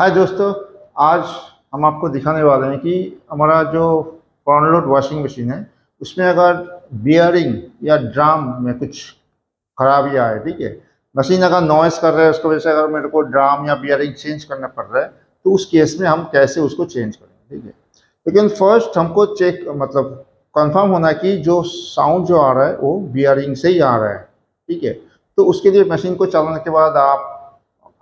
हाय दोस्तों आज हम आपको दिखाने वाले हैं कि हमारा जो कॉर्नलोड वॉशिंग मशीन है उसमें अगर बियरिंग या ड्राम में कुछ खराबी आए ठीक है मशीन अगर नॉइस कर रहा है उसकी वजह से अगर मेरे को ड्राम या बियरिंग चेंज करना पड़ रहा है तो उस केस में हम कैसे उसको चेंज करेंगे ठीक है लेकिन फर्स्ट हमको चेक मतलब कन्फर्म होना कि जो साउंड जो आ रहा है वो बियरिंग से ही आ रहा है ठीक है तो उसके लिए मशीन को चलाने के बाद आप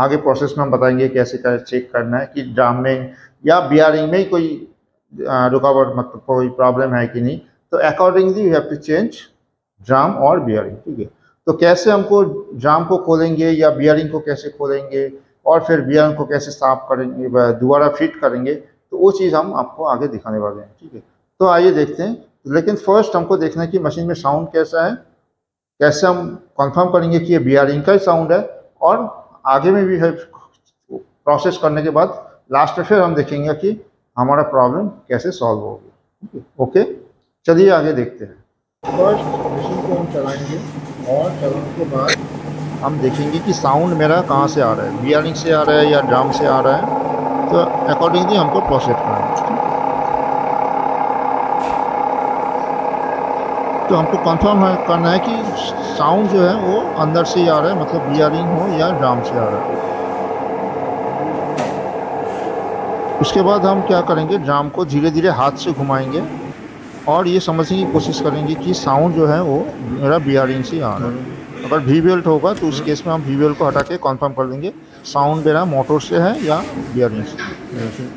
आगे प्रोसेस में हम बताएंगे कैसे कर, चेक करना है कि ड्राम में या बियरिंग में कोई रुकावट मतलब कोई प्रॉब्लम है कि नहीं तो accordingly you have to change drum और बियरिंग ठीक है तो कैसे हमको ड्राम को खोलेंगे या बियरिंग को कैसे खोलेंगे और फिर बियरिंग को कैसे साफ करेंगे दोबारा फिट करेंगे तो वो चीज़ हम आपको आगे दिखाने वाले हैं ठीक है तो आइए देखते हैं लेकिन फर्स्ट हमको देखना है कि मशीन में साउंड कैसा है कैसे हम कंफर्म करेंगे कि ये बियरिंग का ही साउंड है और आगे में भी है प्रोसेस करने के बाद लास्ट में फिर हम देखेंगे कि हमारा प्रॉब्लम कैसे सॉल्व होगी ओके चलिए आगे देखते हैं फर्स्ट मशीन को हम और चलाने के बाद हम देखेंगे कि साउंड मेरा कहाँ से आ रहा है बियरिंग से आ रहा है या ड्राम से आ रहा है तो अकॉर्डिंगली हमको प्रोसेस करना तो हमको कंफर्म है करना है कि साउंड जो है वो अंदर से ही आ रहा है मतलब बियरिंग हो या ड्राम से आ रहा है उसके बाद हम क्या करेंगे ड्राम को धीरे धीरे हाथ से घुमाएंगे और ये समझने की कोशिश करेंगे कि साउंड जो है वो मेरा बियरिंग से आ रहा है अगर वी बेल्ट होगा तो उस केस में हम वी बेल्ट को हटा के कन्फर्म कर देंगे साउंड मेरा मोटर से है या बियरिंग से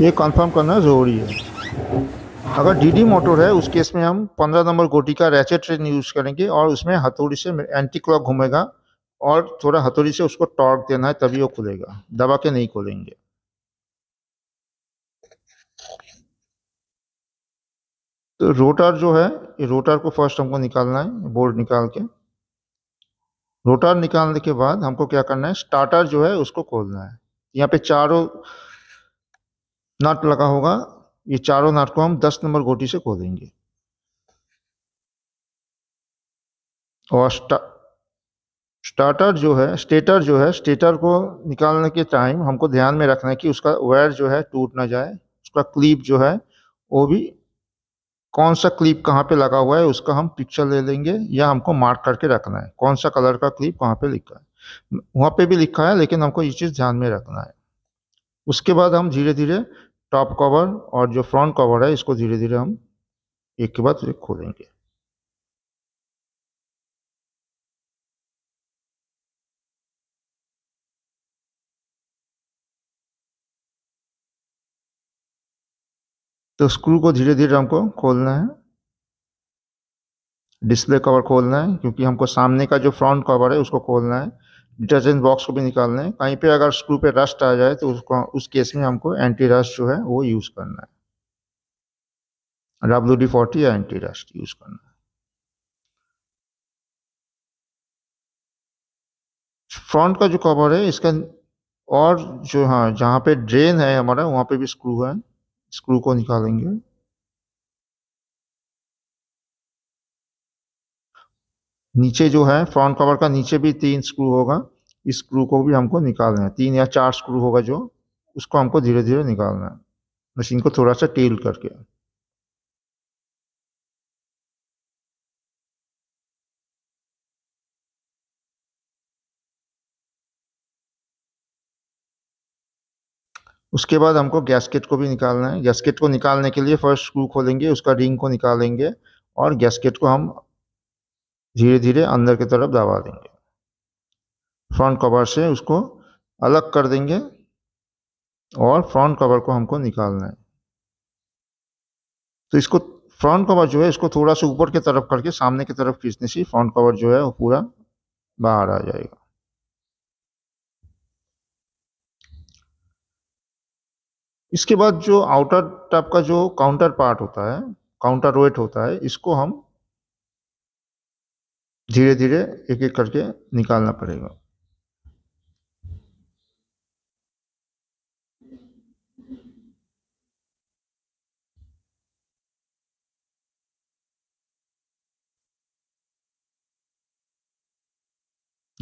ये कंफर्म करना ज़रूरी है अगर डीडी मोटर है उस केस में हम 15 नंबर गोटी का रैचेट ट्रेन यूज़ करेंगे और उसमें हथौड़ी से एंटी क्लॉक घूमेगा और थोड़ा हथौड़ी से उसको टॉर्क देना है तभी वो खुलेगा दबा के नहीं खोलेंगे तो रोटर जो है ये रोटर को फर्स्ट हमको निकालना है बोर्ड निकाल के रोटर निकालने के बाद हमको क्या करना है स्टार्टर जो है उसको खोलना है यहाँ पे चारों नाट लगा होगा ये चारों नाट को हम दस नंबर गोटी से खोदेंगे और स्टार्टर जो है स्टेटर जो है स्टेटर को निकालने के टाइम हमको ध्यान में रखना है कि उसका वायर जो है टूट ना जाए उसका क्लिप जो है वो भी कौन सा क्लिप कहाँ पे लगा हुआ है उसका हम पिक्चर ले लेंगे या हमको मार्क करके रखना है कौन सा कलर का क्लिप कहाँ पे लिखा है वहाँ पे भी लिखा है लेकिन हमको ये चीज़ ध्यान में रखना है उसके बाद हम धीरे धीरे टॉप कवर और जो फ्रंट कवर है इसको धीरे धीरे हम एक के बाद एक खोलेंगे तो स्क्रू को धीरे धीरे हमको खोलना है डिस्प्ले कवर खोलना है क्योंकि हमको सामने का जो फ्रंट कवर है उसको खोलना है डिटर्जेंट बॉक्स को भी निकालना है कहीं पे अगर स्क्रू पे रस्ट आ जाए तो उसको उस केस में हमको एंटी रस्ट जो है वो यूज़ करना है डब्ल्यू डी फोर्टी या एंटी रस्ट यूज़ करना है फ्रंट का जो कवर है इसका और जो हाँ जहाँ पे ड्रेन है हमारा वहाँ पे भी स्क्रू है स्क्रू को निकालेंगे नीचे जो है फ्रंट कवर का नीचे भी तीन स्क्रू होगा इस स्क्रू को भी हमको निकालना है तीन या चार स्क्रू होगा जो उसको हमको धीरे धीरे निकालना है मशीन को थोड़ा सा टेल करके उसके बाद हमको गैसकेट को भी निकालना है गैसकेट को निकालने के लिए फर्स्ट स्क्रू खोलेंगे उसका रिंग को निकालेंगे और गैसकेट को हम धीरे धीरे अंदर की तरफ दबा देंगे फ्रंट कवर से उसको अलग कर देंगे और फ्रंट कवर को हमको निकालना है तो इसको फ्रंट कवर जो है इसको थोड़ा सा ऊपर की तरफ करके सामने की तरफ खींचने से फ्रंट कवर जो है वो पूरा बाहर आ जाएगा इसके बाद जो आउटर टाइप का जो काउंटर पार्ट होता है काउंटर वेट होता है इसको हम धीरे धीरे एक एक करके निकालना पड़ेगा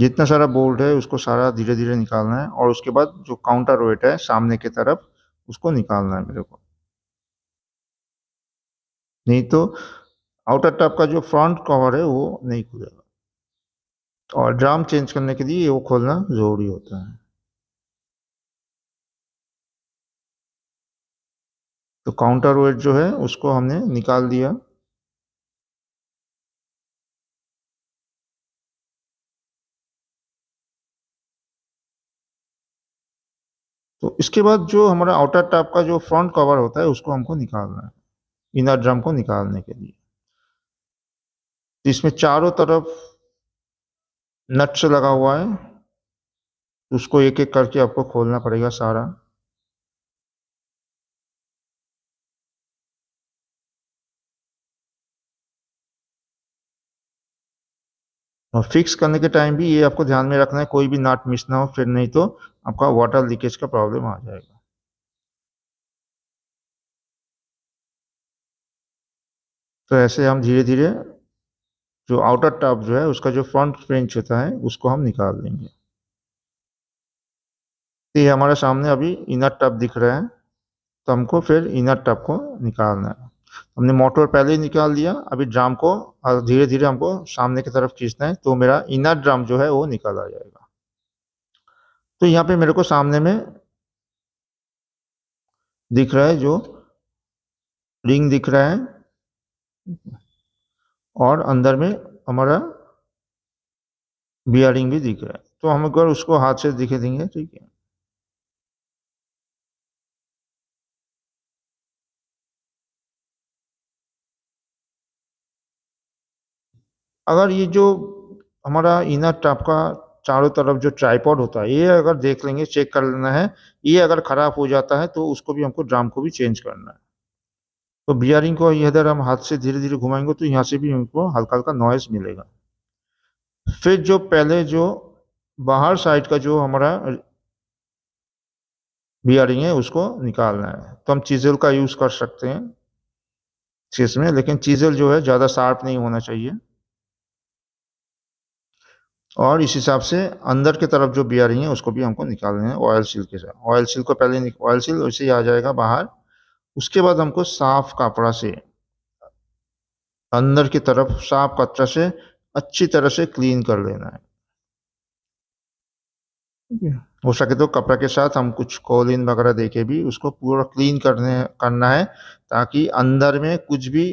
जितना सारा बोल्ट है उसको सारा धीरे धीरे निकालना है और उसके बाद जो काउंटर वेट है सामने की तरफ उसको निकालना है मेरे को नहीं तो आउटर टैप का जो फ्रंट कवर है वो नहीं खुलेगा और ड्राम चेंज करने के लिए वो खोलना ज़रूरी होता है तो काउंटर वेट जो है उसको हमने निकाल दिया तो इसके बाद जो हमारा आउटर टैप का जो फ्रंट कवर होता है उसको हमको निकालना है इनर ड्रम को निकालने के लिए इसमें चारों तरफ नट्स लगा हुआ है उसको एक एक करके आपको खोलना पड़ेगा सारा और फिक्स करने के टाइम भी ये आपको ध्यान में रखना है कोई भी नाट मिस ना हो फिर नहीं तो आपका वाटर लीकेज का प्रॉब्लम आ जाएगा तो ऐसे हम धीरे धीरे जो आउटर टॉप जो है उसका जो फ्रंट फ्रेंच होता है उसको हम निकाल देंगे तो ये हमारे सामने अभी इनर टॉप दिख रहा है तो हमको फिर इनर टॉप को निकालना है हमने मोटर पहले ही निकाल दिया अभी ड्राम को धीरे धीरे हमको सामने की तरफ खींचना है तो मेरा इनर ड्राम जो है वो निकाल आ जाएगा तो यहाँ पे मेरे को सामने में दिख रहा है जो रिंग दिख रहा है और अंदर में हमारा बियरिंग भी दिख रहा है तो हम एक बार उसको हाथ से दिखे देंगे ठीक है अगर ये जो हमारा इनर टाप का चारों तरफ जो ट्राईपॉड होता है ये अगर देख लेंगे चेक कर लेना है ये अगर ख़राब हो जाता है तो उसको भी हमको ड्राम को भी चेंज करना है तो बियरिंग को इधर हम हाथ से धीरे धीरे घुमाएंगे तो यहाँ से भी हमको हल्का हल्का नॉइस मिलेगा फिर जो पहले जो बाहर साइड का जो हमारा बियरिंग है उसको निकालना है तो हम चीज़ल का यूज़ कर सकते हैं चीज में लेकिन चीज़ल जो है ज़्यादा शार्प नहीं होना चाहिए और इस हिसाब से अंदर की तरफ जो बियरिंग है उसको भी हमको निकालना है ऑयल सील के साथ ऑयल सील को पहले ऑयल सील वैसे ही आ जाएगा बाहर उसके बाद हमको साफ कपड़ा से अंदर की तरफ साफ कपड़ा से अच्छी तरह से क्लीन कर लेना है हो सके तो कपड़ा के साथ हम कुछ कॉलिन वगैरह देके भी उसको पूरा क्लीन करने करना है ताकि अंदर में कुछ भी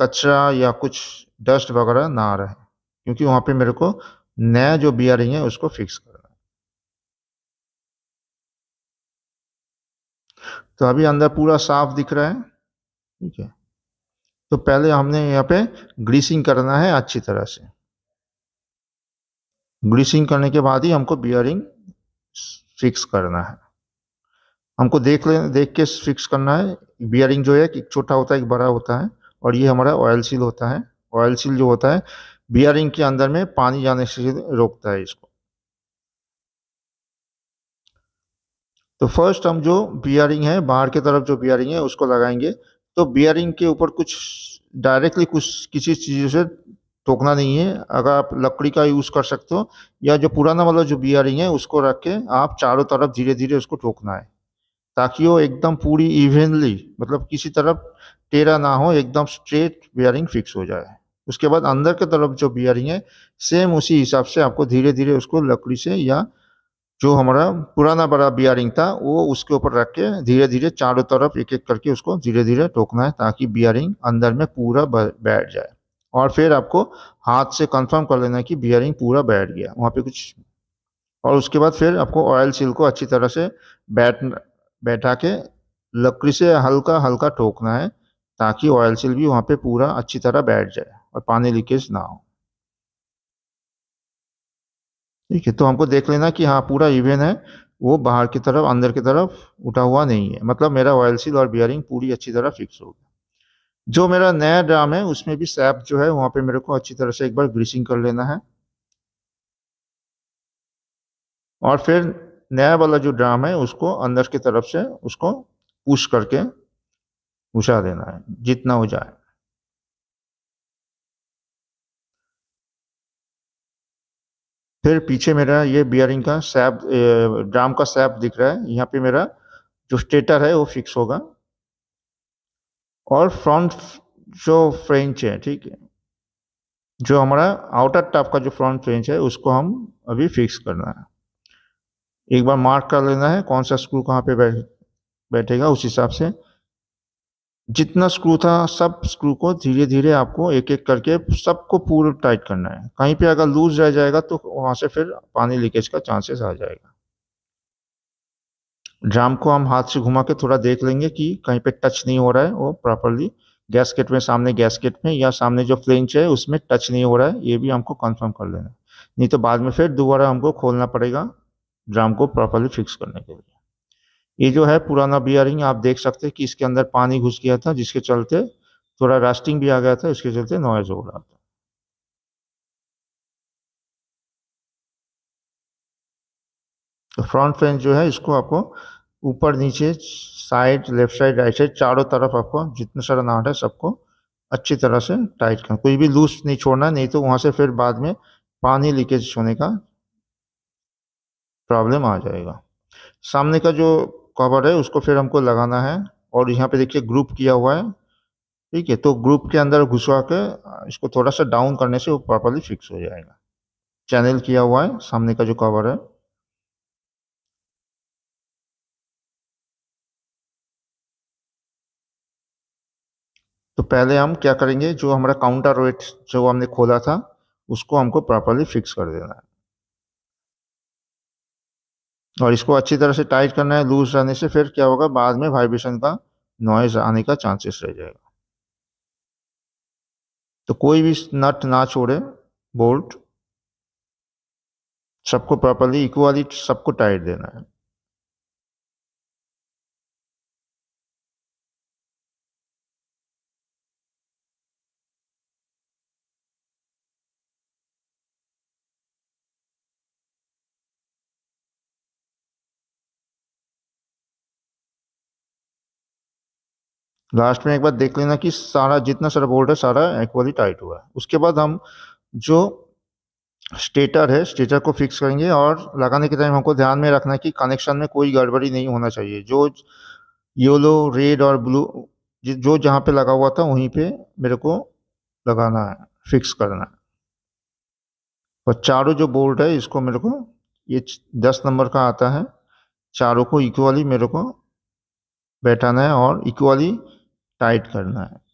कचरा या कुछ डस्ट वगैरह ना रहे क्योंकि वहाँ पे मेरे को नया जो बियरिंग है उसको फिक्स कर तो अभी अंदर पूरा साफ दिख रहा है ठीक है तो पहले हमने यहाँ पे ग्रीसिंग करना है अच्छी तरह से ग्रीसिंग करने के बाद ही हमको बियरिंग फिक्स करना है हमको देख ले देख के फिक्स करना है बियरिंग जो है एक छोटा होता है एक बड़ा होता है और ये हमारा ऑयल सील होता है ऑयल सील जो होता है बियरिंग के अंदर में पानी जाने से रोकता है इसको तो फर्स्ट हम जो बियरिंग है बाहर की तरफ जो बियरिंग है उसको लगाएंगे तो बियरिंग के ऊपर कुछ डायरेक्टली कुछ किसी चीज़ से टोकना नहीं है अगर आप लकड़ी का यूज़ कर सकते हो या जो पुराना वाला जो बियरिंग है उसको रख के आप चारों तरफ धीरे धीरे उसको टोकना है ताकि वो एकदम पूरी इवेनली मतलब किसी तरफ टेरा ना हो एकदम स्ट्रेट बियरिंग फिक्स हो जाए उसके बाद अंदर की तरफ जो बियरिंग है सेम उसी हिसाब से आपको धीरे धीरे उसको लकड़ी से या जो हमारा पुराना बड़ा बियरिंग था वो उसके ऊपर रख के धीरे धीरे चारों तरफ एक एक करके उसको धीरे धीरे टोकना है ताकि बियरिंग अंदर में पूरा बैठ जाए और फिर आपको हाथ से कंफर्म कर लेना है कि बियरिंग पूरा बैठ गया वहाँ पे कुछ और उसके बाद फिर आपको ऑयल सील को अच्छी तरह से बैठ बैठा के लकड़ी से हल्का हल्का ठोकना है ताकि ऑयल सील भी वहाँ पर पूरा अच्छी तरह बैठ जाए और पानी लीकेज ना हो ठीक है तो हमको देख लेना कि हाँ पूरा इवेन है वो बाहर की तरफ अंदर की तरफ उठा हुआ नहीं है मतलब मेरा ऑयल सील और बियरिंग पूरी अच्छी तरह फिक्स हो गया जो मेरा नया ड्राम है उसमें भी सैप जो है वहाँ पे मेरे को अच्छी तरह से एक बार ग्रीसिंग कर लेना है और फिर नया वाला जो ड्राम है उसको अंदर की तरफ से उसको पुश करके घुसा देना है जितना हो जाए फिर पीछे मेरा ये बियरिंग का सैप ड्राम का सैप दिख रहा है यहाँ पे मेरा जो स्टेटर है वो फिक्स होगा और फ्रंट जो फ्रेंच है ठीक है जो हमारा आउटर टॉप का जो फ्रंट फ्रेंच है उसको हम अभी फिक्स करना है एक बार मार्क कर लेना है कौन सा स्क्रू कहाँ पे बैठ बैठेगा उस हिसाब से जितना स्क्रू था सब स्क्रू को धीरे धीरे आपको एक एक करके सबको पूरा टाइट करना है कहीं पे अगर लूज रह जाएगा तो वहां से फिर पानी लीकेज का चांसेस आ जाएगा ड्राम को हम हाथ से घुमा के थोड़ा देख लेंगे कि कहीं पे टच नहीं हो रहा है वो प्रॉपरली गैसकेट में सामने गैसकेट में या सामने जो फ्लेंच है उसमें टच नहीं हो रहा है ये भी हमको कंफर्म कर लेना नहीं तो बाद में फिर दोबारा हमको खोलना पड़ेगा ड्राम को प्रॉपरली फिक्स करने के लिए ये जो है पुराना बियरिंग आप देख सकते हैं कि इसके अंदर पानी घुस गया था जिसके चलते थोड़ा रास्टिंग भी आ गया था इसके चलते नॉइज हो रहा था तो फ्रंट फ्रेंच जो है इसको आपको ऊपर नीचे side left side right side चारों तरफ आपको जितना सारा नाट है सबको अच्छी तरह से टाइट करना कोई भी लूज नहीं छोड़ना नहीं तो वहां से फिर बाद में पानी लीकेज होने का प्रॉब्लम आ जाएगा सामने का जो कवर है उसको फिर हमको लगाना है और यहाँ पे देखिए ग्रुप किया हुआ है ठीक है तो ग्रुप के अंदर घुसवा के इसको थोड़ा सा डाउन करने से वो प्रॉपरली फिक्स हो जाएगा चैनल किया हुआ है सामने का जो कवर है तो पहले हम क्या करेंगे जो हमारा काउंटर वेट जो हमने खोला था उसको हमको प्रॉपरली फिक्स कर देना है और इसको अच्छी तरह से टाइट करना है लूज रहने से फिर क्या होगा बाद में वाइब्रेशन का नॉइज आने का चांसेस रह जाएगा तो कोई भी नट ना छोड़े बोल्ट सबको प्रॉपरली इक्वली सबको टाइट देना है लास्ट में एक बार देख लेना कि सारा जितना सारा बोल्ट है सारा इक्वली टाइट हुआ है उसके बाद हम जो स्टेटर है स्टेटर को फिक्स करेंगे और लगाने के टाइम हमको ध्यान में रखना है कि कनेक्शन में कोई गड़बड़ी नहीं होना चाहिए जो येलो रेड और ब्लू जो जहाँ पे लगा हुआ था वहीं पे मेरे को लगाना है फिक्स करना है और चारों जो बोल्ट है इसको मेरे को ये दस नंबर का आता है चारों को इक्वली मेरे को बैठाना है और इक्वली टाइट करना है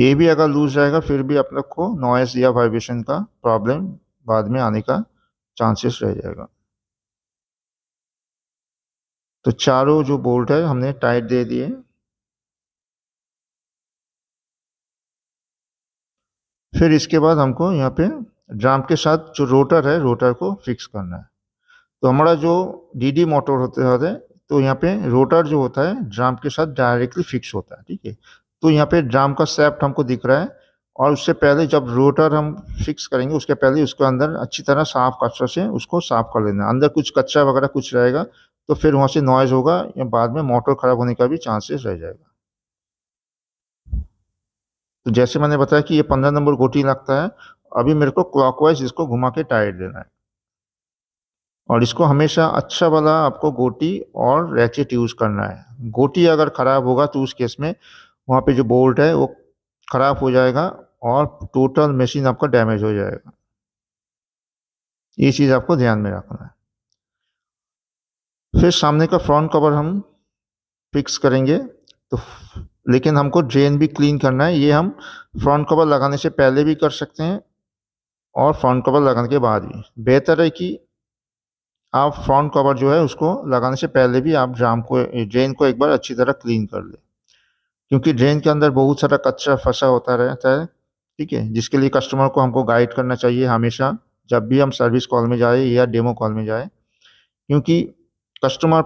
ये भी अगर लूज रहेगा फिर भी आप लोग को नॉइस या वाइब्रेशन का प्रॉब्लम बाद में आने का चांसेस रह जाएगा तो चारों जो बोल्ट है हमने टाइट दे दिए फिर इसके बाद हमको यहाँ पे ड्राम के साथ जो रोटर है रोटर को फिक्स करना है तो हमारा जो डीडी मोटर होते होते तो यहाँ पे रोटर जो होता है ड्राम के साथ डायरेक्टली फिक्स होता है ठीक है तो यहाँ पे ड्राम का सेप्ट हमको दिख रहा है और उससे पहले जब रोटर हम फिक्स करेंगे उसके पहले उसके अंदर अच्छी तरह साफ कचरा से उसको साफ कर लेना अंदर कुछ कच्चा वगैरह कुछ रहेगा तो फिर वहाँ से नॉइज़ होगा या बाद में मोटर ख़राब होने का भी चांसेस रह जाएगा तो जैसे मैंने बताया कि ये पंद्रह नंबर गोटी लगता है अभी मेरे को क्लॉकवाइज इसको घुमा के टायर देना है और इसको हमेशा अच्छा वाला आपको गोटी और रैचेट यूज़ करना है गोटी अगर ख़राब होगा तो उस केस में वहाँ पे जो बोल्ट है वो ख़राब हो जाएगा और टोटल मशीन आपका डैमेज हो जाएगा ये चीज़ आपको ध्यान में रखना है फिर सामने का फ्रंट कवर हम फिक्स करेंगे तो लेकिन हमको ड्रेन भी क्लीन करना है ये हम फ्रंट कवर लगाने से पहले भी कर सकते हैं और फ्रंट कवर लगाने के बाद भी बेहतर है कि आप फ्रंट कवर जो है उसको लगाने से पहले भी आप ड्राम को ड्रेन को एक बार अच्छी तरह क्लीन कर लें क्योंकि ड्रेन के अंदर बहुत सारा कचरा फंसा होता रहता है ठीक है जिसके लिए कस्टमर को हमको गाइड करना चाहिए हमेशा जब भी हम सर्विस कॉल में जाए या डेमो कॉल में जाए क्योंकि कस्टमर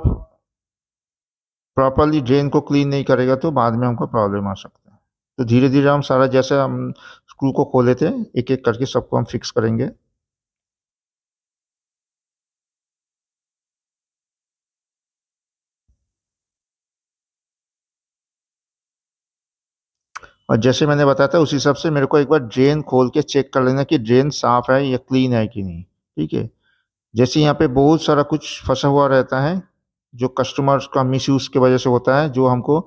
प्रॉपरली ड्रेन को क्लीन नहीं करेगा तो बाद में हमको प्रॉब्लम आ सकता है तो धीरे धीरे हम सारा जैसे हम स्क्रू को खोले थे एक एक करके सबको हम फिक्स करेंगे और जैसे मैंने बताया था उसी हिसाब से मेरे को एक बार ड्रेन खोल के चेक कर लेना कि ड्रेन साफ़ है या क्लीन है कि नहीं ठीक है जैसे यहाँ पे बहुत सारा कुछ फंसा हुआ रहता है जो कस्टमर्स का मिसयूज़ के वजह से होता है जो हमको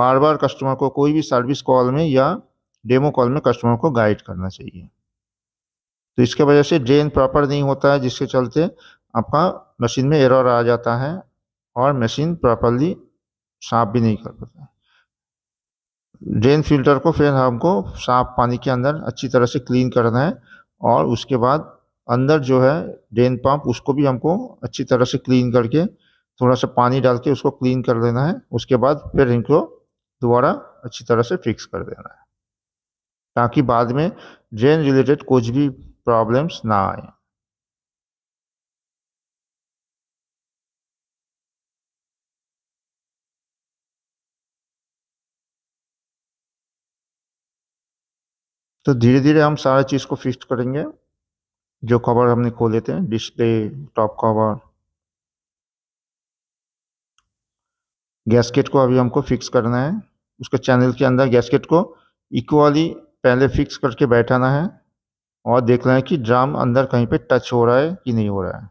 बार बार कस्टमर को कोई भी सर्विस कॉल में या डेमो कॉल में कस्टमर को गाइड करना चाहिए तो इसके वजह से ड्रेन प्रॉपर नहीं होता है जिसके चलते आपका मशीन में एरर आ जाता है और मशीन प्रॉपरली साफ भी नहीं कर पाता ड्रेन फिल्टर को फिर हमको साफ पानी के अंदर अच्छी तरह से क्लीन करना है और उसके बाद अंदर जो है ड्रेन पंप उसको भी हमको अच्छी तरह से क्लीन करके थोड़ा सा पानी डाल के उसको क्लीन कर लेना है उसके बाद फिर इनको दोबारा अच्छी तरह से फिक्स कर देना है ताकि बाद में ड्रेन रिलेटेड कुछ भी प्रॉब्लम्स ना आए तो धीरे धीरे हम सारा चीज़ को फिक्स करेंगे जो कवर हमने खोले थे डिस्प्ले टॉप कवर गैसकेट को अभी हमको फिक्स करना है उसके चैनल के अंदर गैसकेट को इक्वली पहले फिक्स करके बैठाना है और देखना है कि ड्राम अंदर कहीं पे टच हो रहा है कि नहीं हो रहा है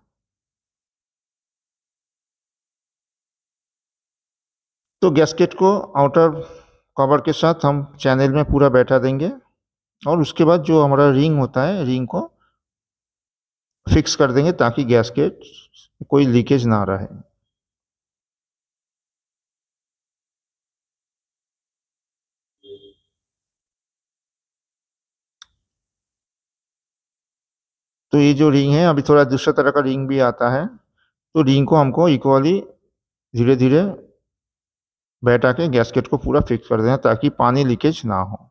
तो गैसकेट को आउटर कवर के साथ हम चैनल में पूरा बैठा देंगे और उसके बाद जो हमारा रिंग होता है रिंग को फिक्स कर देंगे ताकि गैसकेट कोई लीकेज ना रहे तो ये जो रिंग है अभी थोड़ा दूसरा तरह का रिंग भी आता है तो रिंग को हमको इक्वली धीरे धीरे बैठा के गैसकेट को पूरा फिक्स कर देना ताकि पानी लीकेज ना हो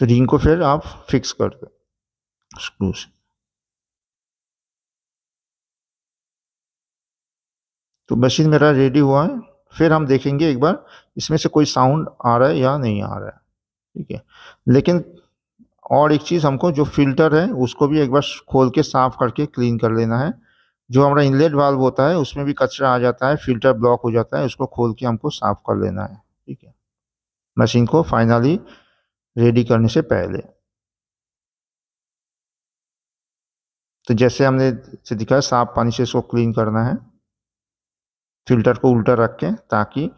तो रिंग को फिर आप फिक्स कर दो स्क्रू से तो मशीन मेरा रेडी हुआ है फिर हम देखेंगे एक बार इसमें से कोई साउंड आ रहा है या नहीं आ रहा है ठीक है लेकिन और एक चीज़ हमको जो फिल्टर है उसको भी एक बार खोल के साफ करके क्लीन कर लेना है जो हमारा इनलेट वाल्व होता है उसमें भी कचरा आ जाता है फिल्टर ब्लॉक हो जाता है उसको खोल के हमको साफ कर लेना है ठीक है मशीन को फाइनली रेडी करने से पहले तो जैसे हमने से दिखाया साफ पानी से इसको क्लीन करना है फिल्टर को उल्टा रख के ताकि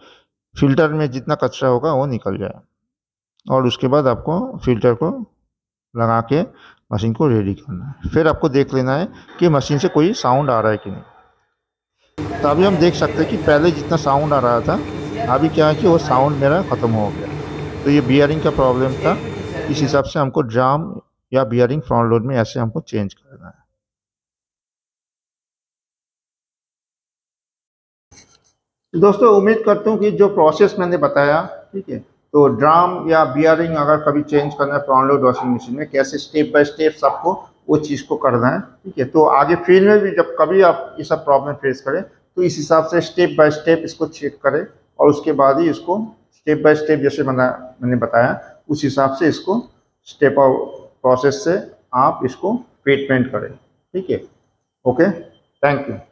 फिल्टर में जितना कचरा होगा वो निकल जाए और उसके बाद आपको फिल्टर को लगा के मशीन को रेडी करना है फिर आपको देख लेना है कि मशीन से कोई साउंड आ रहा है कि नहीं तो अभी हम देख सकते हैं कि पहले जितना साउंड आ रहा था अभी क्या है कि वो साउंड मेरा ख़त्म हो गया तो ये बियरिंग का प्रॉब्लम था इस हिसाब से हमको ड्राम या बियरिंग फ्रंट लोड में ऐसे हमको चेंज करना है दोस्तों उम्मीद करता हूँ कि जो प्रोसेस मैंने बताया ठीक है तो ड्राम या बियरिंग अगर कभी चेंज करना है फ्रंट लोड वॉशिंग मशीन में कैसे स्टेप बाय स्टेप सबको वो चीज़ को करना है ठीक है तो आगे फील्ड में भी जब कभी आप ये सब प्रॉब्लम फेस करें तो इस हिसाब से स्टेप बाय स्टेप इसको चेक करें और उसके बाद ही इसको स्टेप बाय स्टेप जैसे मैंने मैंने बताया उस हिसाब से इसको स्टेप ऑफ प्रोसेस से आप इसको ट्रीटमेंट करें ठीक है ओके थैंक यू